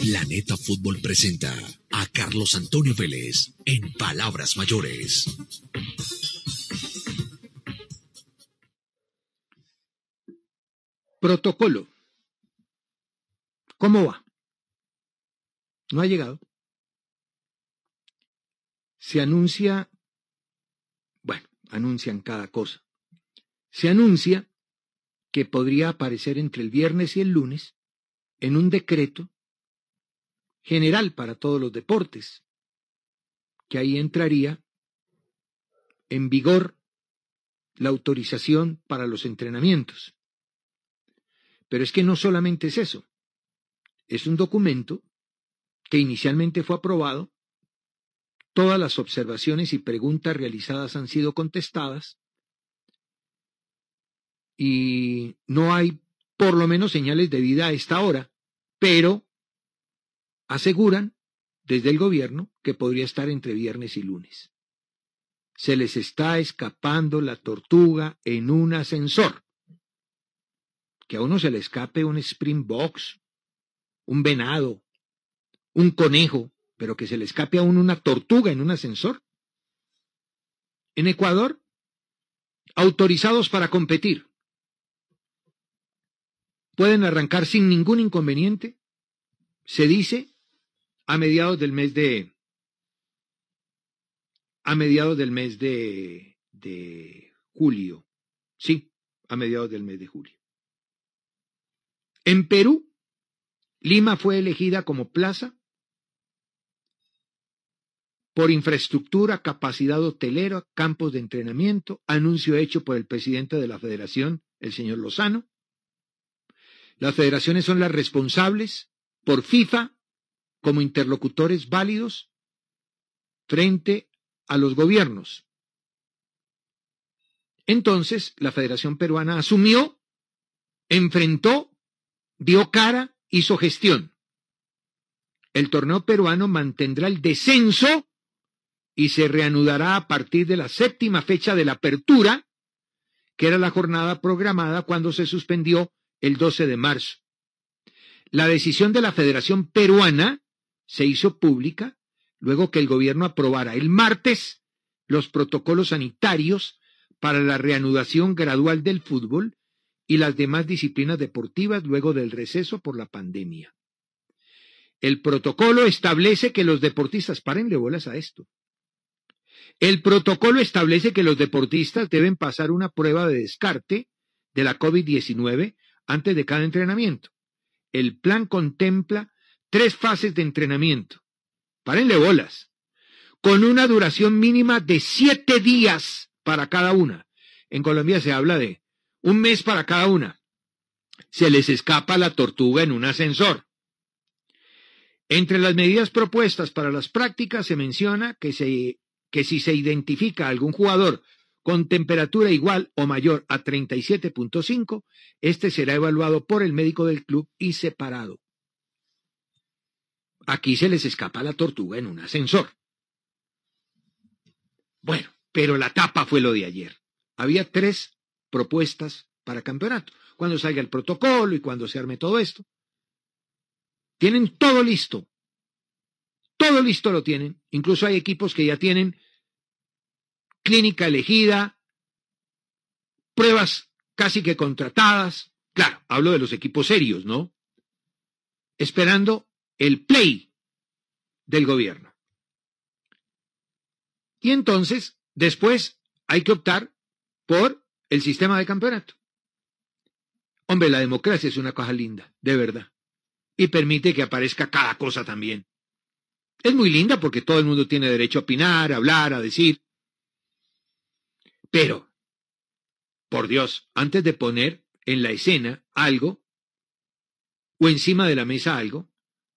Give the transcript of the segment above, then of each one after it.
Planeta Fútbol presenta a Carlos Antonio Vélez en Palabras Mayores. Protocolo. ¿Cómo va? No ha llegado. Se anuncia, bueno, anuncian cada cosa. Se anuncia que podría aparecer entre el viernes y el lunes en un decreto general para todos los deportes, que ahí entraría en vigor la autorización para los entrenamientos. Pero es que no solamente es eso, es un documento que inicialmente fue aprobado, todas las observaciones y preguntas realizadas han sido contestadas y no hay por lo menos señales de vida a esta hora, pero Aseguran desde el gobierno que podría estar entre viernes y lunes. Se les está escapando la tortuga en un ascensor. Que a uno se le escape un box, un venado, un conejo, pero que se le escape a uno una tortuga en un ascensor. En Ecuador, autorizados para competir. Pueden arrancar sin ningún inconveniente. Se dice a mediados del mes de a mediados del mes de, de julio. Sí, a mediados del mes de julio. En Perú, Lima fue elegida como plaza por infraestructura, capacidad hotelera, campos de entrenamiento, anuncio hecho por el presidente de la federación, el señor Lozano. Las federaciones son las responsables por FIFA como interlocutores válidos frente a los gobiernos. Entonces, la Federación Peruana asumió, enfrentó, dio cara, hizo gestión. El torneo peruano mantendrá el descenso y se reanudará a partir de la séptima fecha de la apertura, que era la jornada programada cuando se suspendió el 12 de marzo. La decisión de la Federación Peruana se hizo pública luego que el gobierno aprobara el martes los protocolos sanitarios para la reanudación gradual del fútbol y las demás disciplinas deportivas luego del receso por la pandemia. El protocolo establece que los deportistas, de bolas a esto. El protocolo establece que los deportistas deben pasar una prueba de descarte de la COVID-19 antes de cada entrenamiento. El plan contempla Tres fases de entrenamiento. Párenle bolas. Con una duración mínima de siete días para cada una. En Colombia se habla de un mes para cada una. Se les escapa la tortuga en un ascensor. Entre las medidas propuestas para las prácticas se menciona que, se, que si se identifica algún jugador con temperatura igual o mayor a 37.5, este será evaluado por el médico del club y separado. Aquí se les escapa la tortuga en un ascensor. Bueno, pero la tapa fue lo de ayer. Había tres propuestas para campeonato. Cuando salga el protocolo y cuando se arme todo esto. Tienen todo listo. Todo listo lo tienen. Incluso hay equipos que ya tienen clínica elegida, pruebas casi que contratadas. Claro, hablo de los equipos serios, ¿no? Esperando el play del gobierno. Y entonces, después hay que optar por el sistema de campeonato. Hombre, la democracia es una cosa linda, de verdad. Y permite que aparezca cada cosa también. Es muy linda porque todo el mundo tiene derecho a opinar, a hablar, a decir. Pero, por Dios, antes de poner en la escena algo o encima de la mesa algo,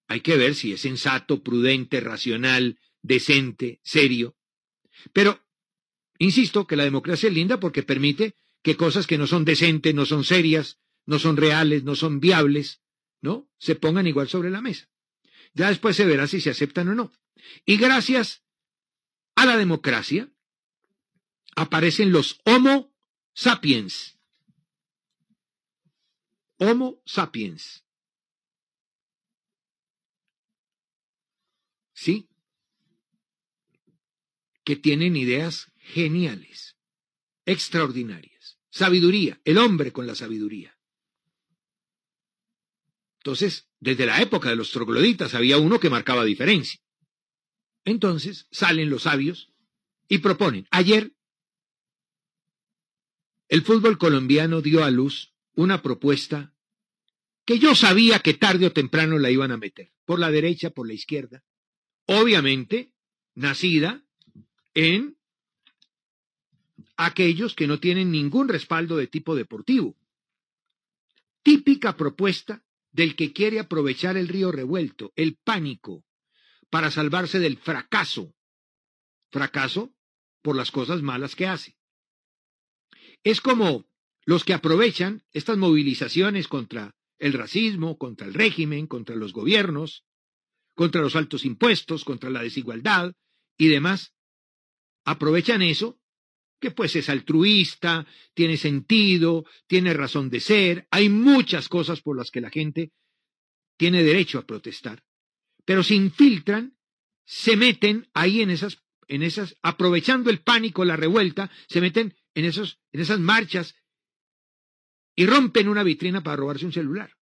hay que ver si es sensato, prudente, racional, decente, serio. Pero, insisto, que la democracia es linda porque permite que cosas que no son decentes, no son serias, no son reales, no son viables, ¿no? Se pongan igual sobre la mesa. Ya después se verá si se aceptan o no. Y gracias a la democracia aparecen los Homo sapiens. Homo sapiens. ¿sí? Que tienen ideas geniales, extraordinarias. Sabiduría, el hombre con la sabiduría. Entonces, desde la época de los trogloditas había uno que marcaba diferencia. Entonces salen los sabios y proponen. Ayer, el fútbol colombiano dio a luz una propuesta que yo sabía que tarde o temprano la iban a meter, por la derecha, por la izquierda, obviamente nacida en aquellos que no tienen ningún respaldo de tipo deportivo. Típica propuesta del que quiere aprovechar el río revuelto, el pánico, para salvarse del fracaso. Fracaso por las cosas malas que hace. Es como los que aprovechan estas movilizaciones contra el racismo, contra el régimen, contra los gobiernos, contra los altos impuestos, contra la desigualdad y demás, aprovechan eso, que pues es altruista, tiene sentido, tiene razón de ser, hay muchas cosas por las que la gente tiene derecho a protestar, pero se infiltran, se meten ahí en esas, en esas, aprovechando el pánico, la revuelta, se meten en, esos, en esas marchas y rompen una vitrina para robarse un celular,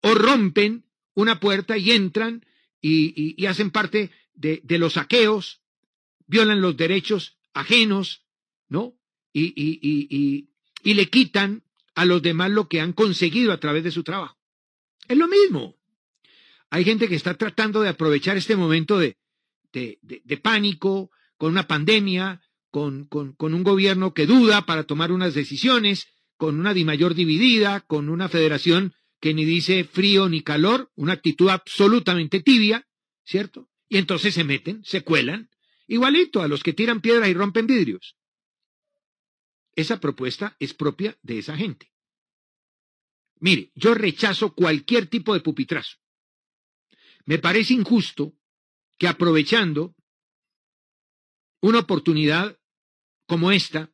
o rompen una puerta y entran y, hacen parte de, los saqueos, violan los derechos ajenos, ¿no? Y, y, le quitan a los demás lo que han conseguido a través de su trabajo. Es lo mismo. Hay gente que está tratando de aprovechar este momento de, pánico, con una pandemia, con, un gobierno que duda para tomar unas decisiones, con una mayor dividida, con una federación que ni dice frío ni calor, una actitud absolutamente tibia, ¿cierto? Y entonces se meten, se cuelan, igualito a los que tiran piedra y rompen vidrios. Esa propuesta es propia de esa gente. Mire, yo rechazo cualquier tipo de pupitrazo. Me parece injusto que aprovechando una oportunidad como esta,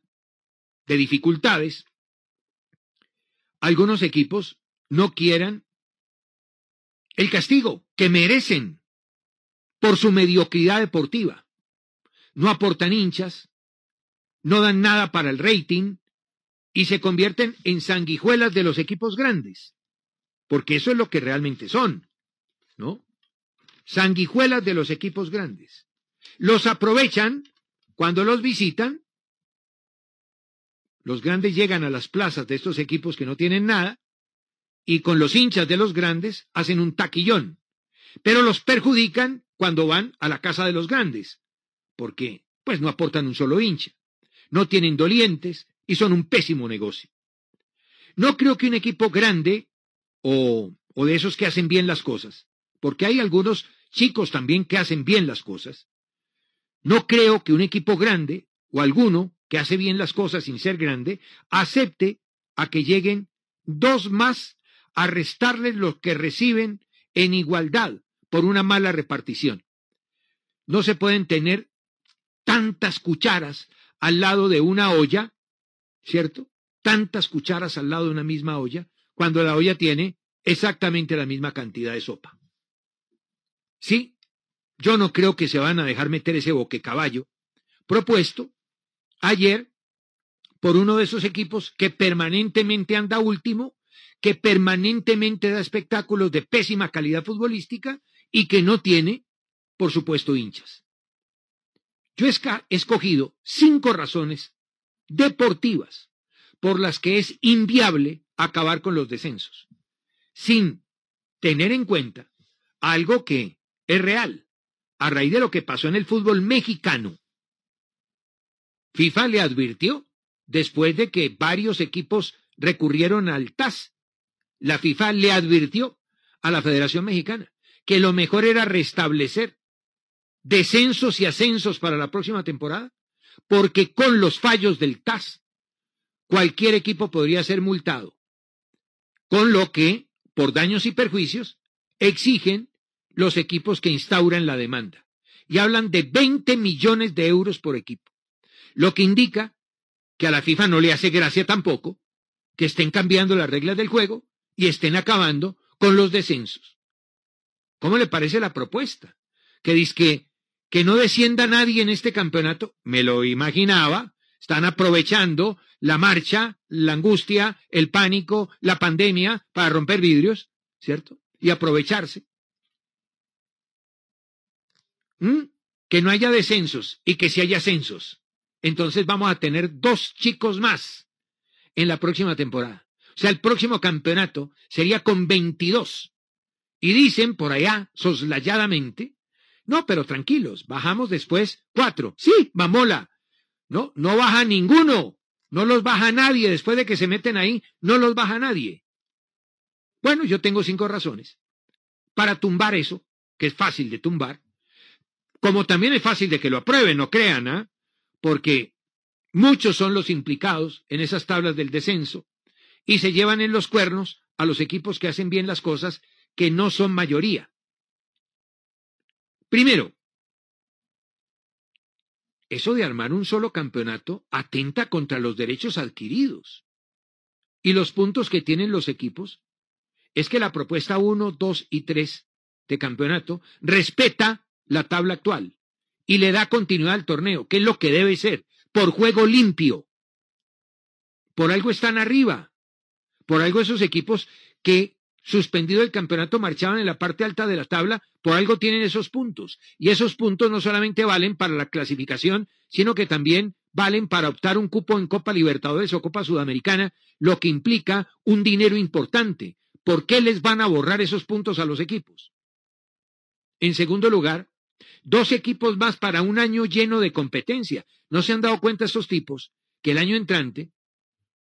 de dificultades, algunos equipos no quieran el castigo que merecen por su mediocridad deportiva. No aportan hinchas, no dan nada para el rating y se convierten en sanguijuelas de los equipos grandes, porque eso es lo que realmente son, ¿no? Sanguijuelas de los equipos grandes. Los aprovechan cuando los visitan. Los grandes llegan a las plazas de estos equipos que no tienen nada y con los hinchas de los grandes hacen un taquillón, pero los perjudican cuando van a la casa de los grandes, porque pues no aportan un solo hincha, no tienen dolientes y son un pésimo negocio. No creo que un equipo grande o, o de esos que hacen bien las cosas, porque hay algunos chicos también que hacen bien las cosas, no creo que un equipo grande o alguno que hace bien las cosas sin ser grande acepte a que lleguen dos más arrestarles los que reciben en igualdad por una mala repartición. No se pueden tener tantas cucharas al lado de una olla, ¿cierto? Tantas cucharas al lado de una misma olla, cuando la olla tiene exactamente la misma cantidad de sopa. ¿Sí? Yo no creo que se van a dejar meter ese caballo propuesto ayer por uno de esos equipos que permanentemente anda último que permanentemente da espectáculos de pésima calidad futbolística y que no tiene, por supuesto, hinchas. Yo he escogido cinco razones deportivas por las que es inviable acabar con los descensos, sin tener en cuenta algo que es real, a raíz de lo que pasó en el fútbol mexicano. FIFA le advirtió después de que varios equipos recurrieron al TAS la FIFA le advirtió a la Federación Mexicana que lo mejor era restablecer descensos y ascensos para la próxima temporada, porque con los fallos del TAS, cualquier equipo podría ser multado, con lo que, por daños y perjuicios, exigen los equipos que instauran la demanda, y hablan de 20 millones de euros por equipo, lo que indica que a la FIFA no le hace gracia tampoco que estén cambiando las reglas del juego y estén acabando con los descensos. ¿Cómo le parece la propuesta? Que dice que, no descienda nadie en este campeonato, me lo imaginaba, están aprovechando la marcha, la angustia, el pánico, la pandemia para romper vidrios, ¿cierto? Y aprovecharse. ¿Mm? Que no haya descensos y que si haya ascensos. Entonces vamos a tener dos chicos más en la próxima temporada. O sea, el próximo campeonato sería con 22. Y dicen por allá, soslayadamente, no, pero tranquilos, bajamos después cuatro. Sí, mamola. No, no baja ninguno. No los baja nadie. Después de que se meten ahí, no los baja nadie. Bueno, yo tengo cinco razones para tumbar eso, que es fácil de tumbar, como también es fácil de que lo aprueben, no crean, ¿ah? porque muchos son los implicados en esas tablas del descenso, y se llevan en los cuernos a los equipos que hacen bien las cosas, que no son mayoría. Primero, eso de armar un solo campeonato atenta contra los derechos adquiridos. Y los puntos que tienen los equipos es que la propuesta 1, 2 y 3 de campeonato respeta la tabla actual y le da continuidad al torneo, que es lo que debe ser, por juego limpio. Por algo están arriba. Por algo esos equipos que suspendido el campeonato marchaban en la parte alta de la tabla, por algo tienen esos puntos. Y esos puntos no solamente valen para la clasificación, sino que también valen para optar un cupo en Copa Libertadores o Copa Sudamericana, lo que implica un dinero importante. ¿Por qué les van a borrar esos puntos a los equipos? En segundo lugar, dos equipos más para un año lleno de competencia. ¿No se han dado cuenta estos tipos que el año entrante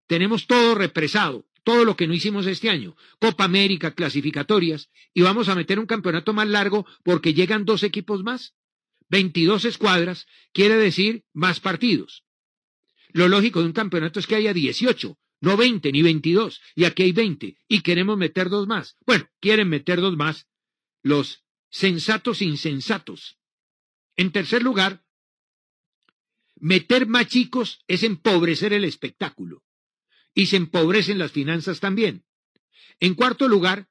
tenemos todo represado? todo lo que no hicimos este año, Copa América, clasificatorias, y vamos a meter un campeonato más largo porque llegan dos equipos más. 22 escuadras quiere decir más partidos. Lo lógico de un campeonato es que haya 18, no 20 ni 22, y aquí hay 20, y queremos meter dos más. Bueno, quieren meter dos más los sensatos insensatos. En tercer lugar, meter más chicos es empobrecer el espectáculo y se empobrecen las finanzas también. En cuarto lugar,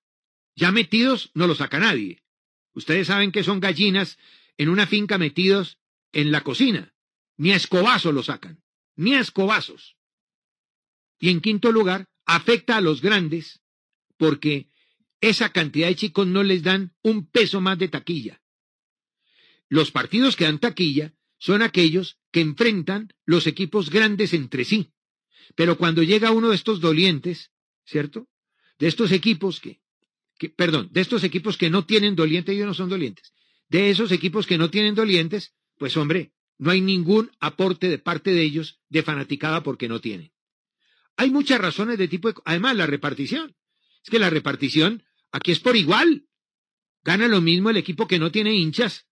ya metidos no lo saca nadie. Ustedes saben que son gallinas en una finca metidos en la cocina. Ni a escobazo lo sacan, ni a escobazos. Y en quinto lugar, afecta a los grandes porque esa cantidad de chicos no les dan un peso más de taquilla. Los partidos que dan taquilla son aquellos que enfrentan los equipos grandes entre sí. Pero cuando llega uno de estos dolientes, ¿cierto? De estos equipos que, perdón, de estos equipos que no tienen dolientes, ellos no son dolientes. De esos equipos que no tienen dolientes, pues hombre, no hay ningún aporte de parte de ellos de fanaticada porque no tienen. Hay muchas razones de tipo, además la repartición. Es que la repartición aquí es por igual. Gana lo mismo el equipo que no tiene hinchas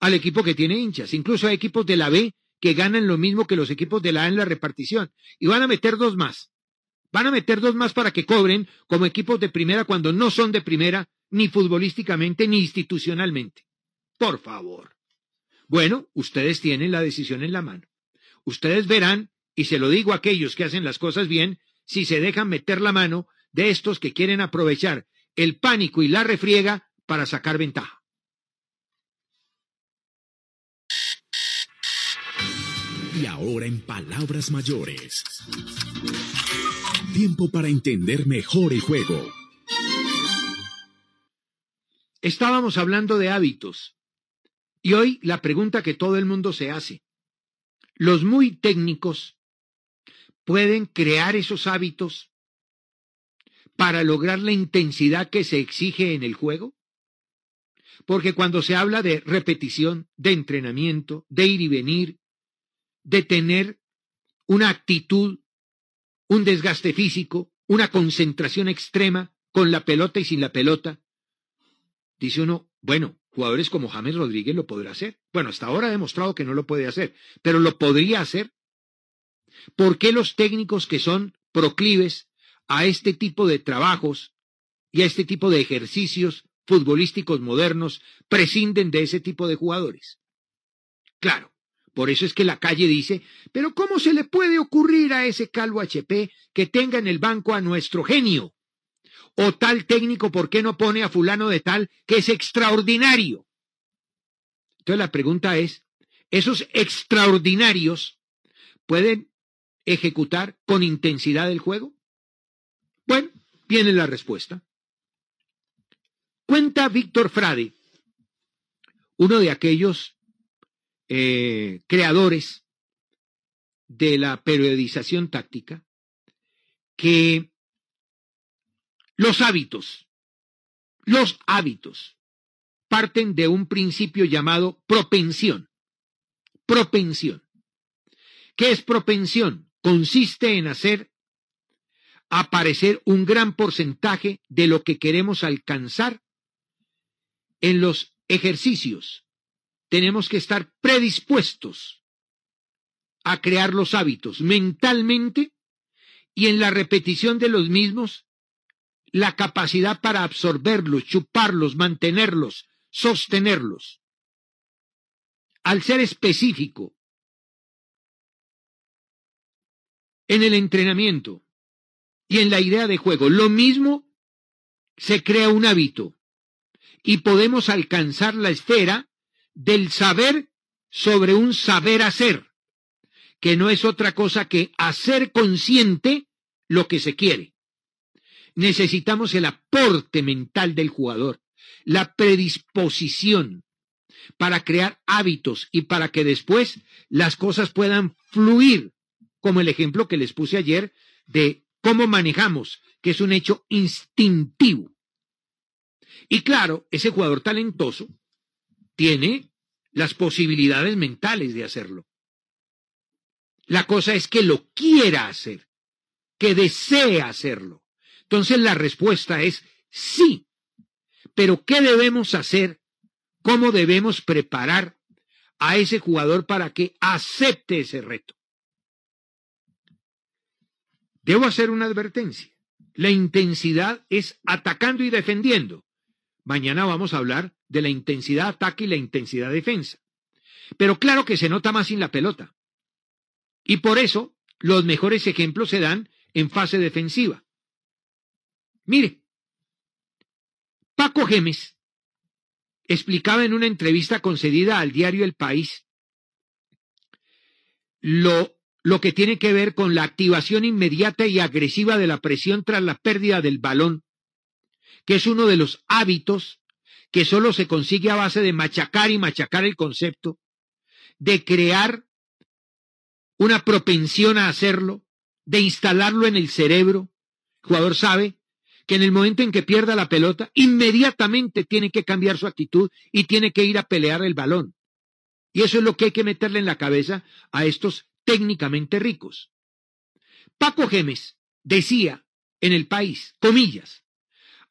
al equipo que tiene hinchas. Incluso hay equipos de la B que ganan lo mismo que los equipos de la A en la repartición. Y van a meter dos más. Van a meter dos más para que cobren como equipos de primera cuando no son de primera, ni futbolísticamente, ni institucionalmente. Por favor. Bueno, ustedes tienen la decisión en la mano. Ustedes verán, y se lo digo a aquellos que hacen las cosas bien, si se dejan meter la mano de estos que quieren aprovechar el pánico y la refriega para sacar ventaja. ahora en palabras mayores. Tiempo para entender mejor el juego. Estábamos hablando de hábitos. Y hoy la pregunta que todo el mundo se hace. ¿Los muy técnicos pueden crear esos hábitos para lograr la intensidad que se exige en el juego? Porque cuando se habla de repetición, de entrenamiento, de ir y venir, de tener una actitud, un desgaste físico, una concentración extrema con la pelota y sin la pelota. Dice uno, bueno, jugadores como James Rodríguez lo podrá hacer. Bueno, hasta ahora ha demostrado que no lo puede hacer, pero lo podría hacer. ¿Por qué los técnicos que son proclives a este tipo de trabajos y a este tipo de ejercicios futbolísticos modernos prescinden de ese tipo de jugadores? Claro, por eso es que la calle dice, pero ¿cómo se le puede ocurrir a ese calvo HP que tenga en el banco a nuestro genio? O tal técnico, ¿por qué no pone a fulano de tal que es extraordinario? Entonces la pregunta es, ¿esos extraordinarios pueden ejecutar con intensidad el juego? Bueno, viene la respuesta. Cuenta Víctor Frade, uno de aquellos eh, creadores de la periodización táctica que los hábitos, los hábitos parten de un principio llamado propensión. Propensión. ¿Qué es propensión? Consiste en hacer aparecer un gran porcentaje de lo que queremos alcanzar en los ejercicios tenemos que estar predispuestos a crear los hábitos mentalmente y en la repetición de los mismos, la capacidad para absorberlos, chuparlos, mantenerlos, sostenerlos. Al ser específico en el entrenamiento y en la idea de juego, lo mismo se crea un hábito y podemos alcanzar la esfera del saber sobre un saber hacer, que no es otra cosa que hacer consciente lo que se quiere. Necesitamos el aporte mental del jugador, la predisposición para crear hábitos y para que después las cosas puedan fluir, como el ejemplo que les puse ayer de cómo manejamos, que es un hecho instintivo. Y claro, ese jugador talentoso tiene las posibilidades mentales de hacerlo. La cosa es que lo quiera hacer, que desee hacerlo. Entonces la respuesta es sí. Pero ¿qué debemos hacer? ¿Cómo debemos preparar a ese jugador para que acepte ese reto? Debo hacer una advertencia. La intensidad es atacando y defendiendo. Mañana vamos a hablar de la intensidad ataque y la intensidad defensa. Pero claro que se nota más sin la pelota. Y por eso los mejores ejemplos se dan en fase defensiva. Mire, Paco Gemes explicaba en una entrevista concedida al diario El País lo, lo que tiene que ver con la activación inmediata y agresiva de la presión tras la pérdida del balón, que es uno de los hábitos que solo se consigue a base de machacar y machacar el concepto, de crear una propensión a hacerlo, de instalarlo en el cerebro. El jugador sabe que en el momento en que pierda la pelota, inmediatamente tiene que cambiar su actitud y tiene que ir a pelear el balón. Y eso es lo que hay que meterle en la cabeza a estos técnicamente ricos. Paco Gemes decía en el país, comillas,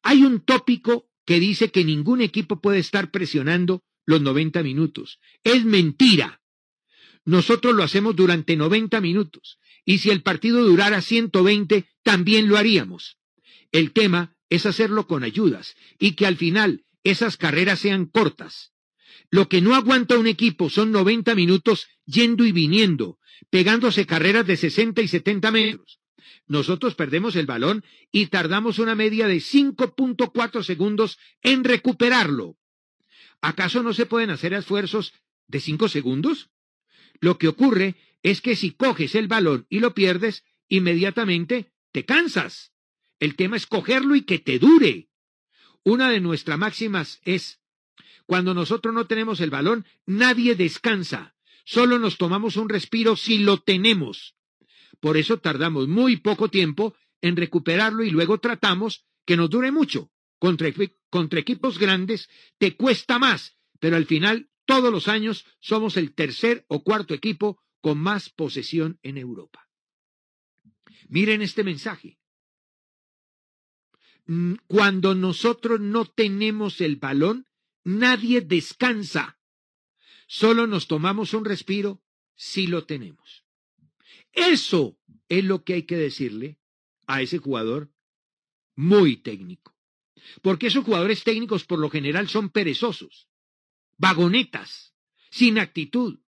hay un tópico que dice que ningún equipo puede estar presionando los 90 minutos. Es mentira. Nosotros lo hacemos durante 90 minutos y si el partido durara 120, también lo haríamos. El tema es hacerlo con ayudas y que al final esas carreras sean cortas. Lo que no aguanta un equipo son 90 minutos yendo y viniendo, pegándose carreras de 60 y 70 metros. Nosotros perdemos el balón y tardamos una media de 5.4 segundos en recuperarlo. ¿Acaso no se pueden hacer esfuerzos de 5 segundos? Lo que ocurre es que si coges el balón y lo pierdes, inmediatamente te cansas. El tema es cogerlo y que te dure. Una de nuestras máximas es, cuando nosotros no tenemos el balón, nadie descansa. Solo nos tomamos un respiro si lo tenemos. Por eso tardamos muy poco tiempo en recuperarlo y luego tratamos que nos dure mucho. Contra, equipos grandes te cuesta más, pero al final todos los años somos el tercer o cuarto equipo con más posesión en Europa. Miren este mensaje. Mm, cuando nosotros no tenemos el balón, nadie descansa. Solo nos tomamos un respiro si lo tenemos. Eso es lo que hay que decirle a ese jugador muy técnico. Porque esos jugadores técnicos por lo general son perezosos, vagonetas, sin actitud,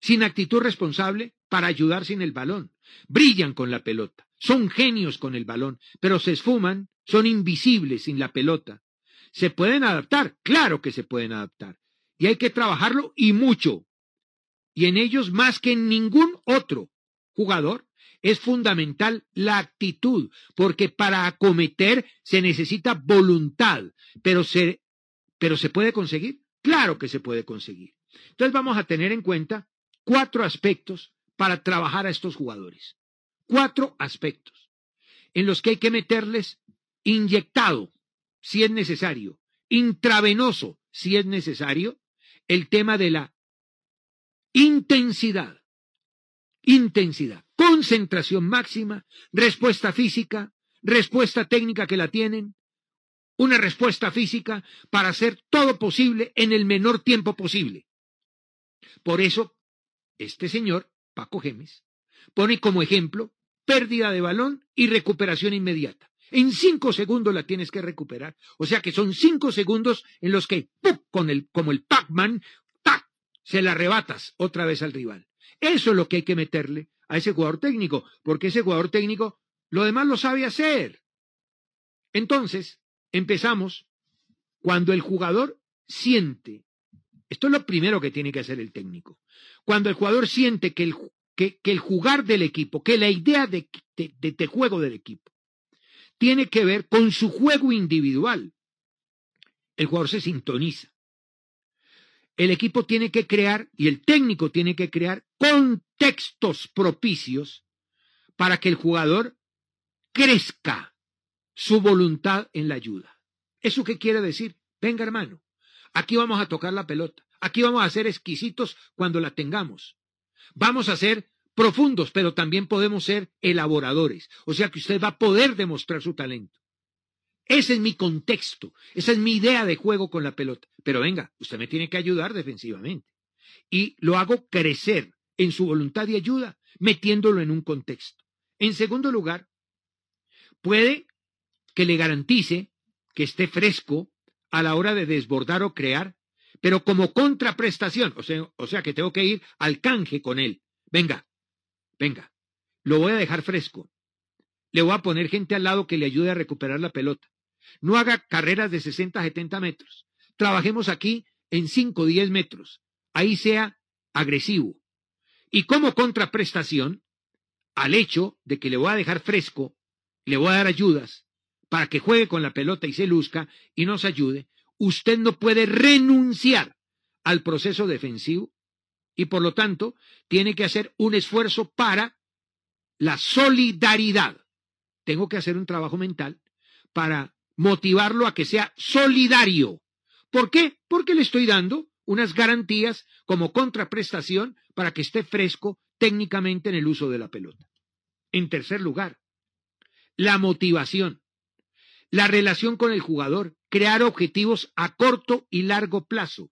sin actitud responsable para ayudar sin el balón. Brillan con la pelota, son genios con el balón, pero se esfuman, son invisibles sin la pelota. ¿Se pueden adaptar? Claro que se pueden adaptar. Y hay que trabajarlo y mucho y en ellos más que en ningún otro jugador es fundamental la actitud, porque para acometer se necesita voluntad, pero se, pero se puede conseguir. Claro que se puede conseguir. Entonces vamos a tener en cuenta cuatro aspectos para trabajar a estos jugadores. Cuatro aspectos en los que hay que meterles inyectado, si es necesario, intravenoso, si es necesario, el tema de la intensidad, intensidad, concentración máxima, respuesta física, respuesta técnica que la tienen, una respuesta física para hacer todo posible en el menor tiempo posible. Por eso, este señor, Paco Gemes, pone como ejemplo pérdida de balón y recuperación inmediata. En cinco segundos la tienes que recuperar. O sea que son cinco segundos en los que, Con el, como el Pac-Man, se la arrebatas otra vez al rival. Eso es lo que hay que meterle a ese jugador técnico, porque ese jugador técnico lo demás lo sabe hacer. Entonces, empezamos cuando el jugador siente, esto es lo primero que tiene que hacer el técnico, cuando el jugador siente que el, que, el jugar del equipo, que la idea de, de, de juego del equipo, tiene que ver con su juego individual, el jugador se sintoniza el equipo tiene que crear y el técnico tiene que crear contextos propicios para que el jugador crezca su voluntad en la ayuda. ¿Eso qué quiere decir? Venga hermano, aquí vamos a tocar la pelota, aquí vamos a ser exquisitos cuando la tengamos, vamos a ser profundos, pero también podemos ser elaboradores, o sea que usted va a poder demostrar su talento. Ese es mi contexto, esa es mi idea de juego con la pelota. Pero venga, usted me tiene que ayudar defensivamente. Y lo hago crecer en su voluntad y ayuda, metiéndolo en un contexto. En segundo lugar, puede que le garantice que esté fresco a la hora de desbordar o crear, pero como contraprestación, o sea, o sea que tengo que ir al canje con él. Venga, venga, lo voy a dejar fresco. Le voy a poner gente al lado que le ayude a recuperar la pelota. No haga carreras de 60, 70 metros. Trabajemos aquí en 5, 10 metros. Ahí sea agresivo. Y como contraprestación al hecho de que le voy a dejar fresco, le voy a dar ayudas para que juegue con la pelota y se luzca y nos ayude, usted no puede renunciar al proceso defensivo y por lo tanto tiene que hacer un esfuerzo para la solidaridad. Tengo que hacer un trabajo mental para motivarlo a que sea solidario. ¿Por qué? Porque le estoy dando unas garantías como contraprestación para que esté fresco técnicamente en el uso de la pelota. En tercer lugar, la motivación, la relación con el jugador, crear objetivos a corto y largo plazo,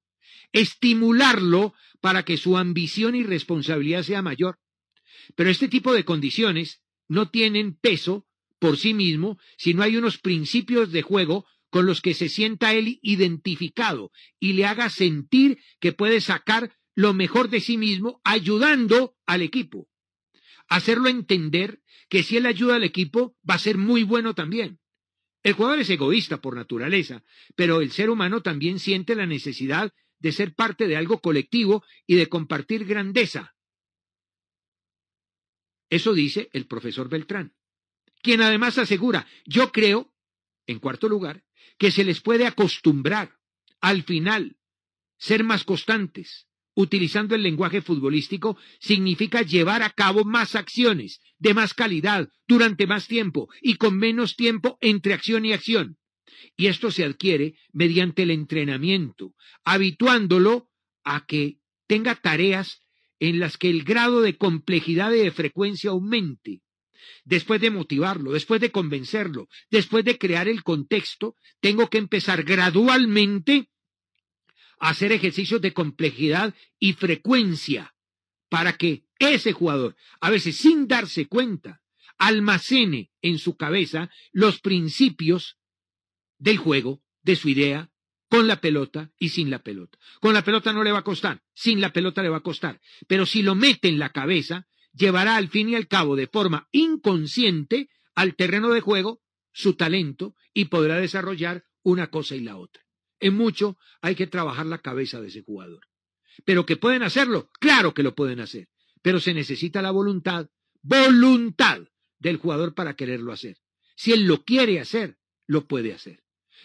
estimularlo para que su ambición y responsabilidad sea mayor. Pero este tipo de condiciones no tienen peso por sí mismo si no hay unos principios de juego con los que se sienta él identificado y le haga sentir que puede sacar lo mejor de sí mismo ayudando al equipo. Hacerlo entender que si él ayuda al equipo va a ser muy bueno también. El jugador es egoísta por naturaleza, pero el ser humano también siente la necesidad de ser parte de algo colectivo y de compartir grandeza. Eso dice el profesor Beltrán quien además asegura, yo creo, en cuarto lugar, que se les puede acostumbrar al final ser más constantes. Utilizando el lenguaje futbolístico significa llevar a cabo más acciones de más calidad durante más tiempo y con menos tiempo entre acción y acción. Y esto se adquiere mediante el entrenamiento, habituándolo a que tenga tareas en las que el grado de complejidad y de frecuencia aumente, Después de motivarlo, después de convencerlo, después de crear el contexto, tengo que empezar gradualmente a hacer ejercicios de complejidad y frecuencia para que ese jugador, a veces sin darse cuenta, almacene en su cabeza los principios del juego, de su idea, con la pelota y sin la pelota. Con la pelota no le va a costar, sin la pelota le va a costar, pero si lo mete en la cabeza, llevará al fin y al cabo de forma inconsciente al terreno de juego su talento y podrá desarrollar una cosa y la otra. En mucho hay que trabajar la cabeza de ese jugador. Pero que pueden hacerlo, claro que lo pueden hacer, pero se necesita la voluntad, voluntad del jugador para quererlo hacer. Si él lo quiere hacer, lo puede hacer.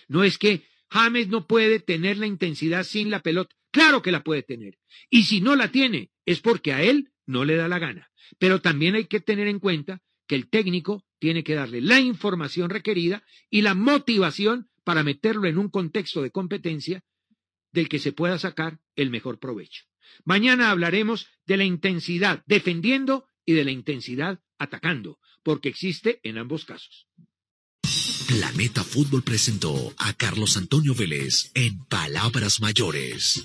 No es que James no puede tener la intensidad sin la pelota. Claro que la puede tener. Y si no la tiene, es porque a él no le da la gana. Pero también hay que tener en cuenta que el técnico tiene que darle la información requerida y la motivación para meterlo en un contexto de competencia del que se pueda sacar el mejor provecho. Mañana hablaremos de la intensidad defendiendo y de la intensidad atacando, porque existe en ambos casos. Planeta Fútbol presentó a Carlos Antonio Vélez en Palabras Mayores.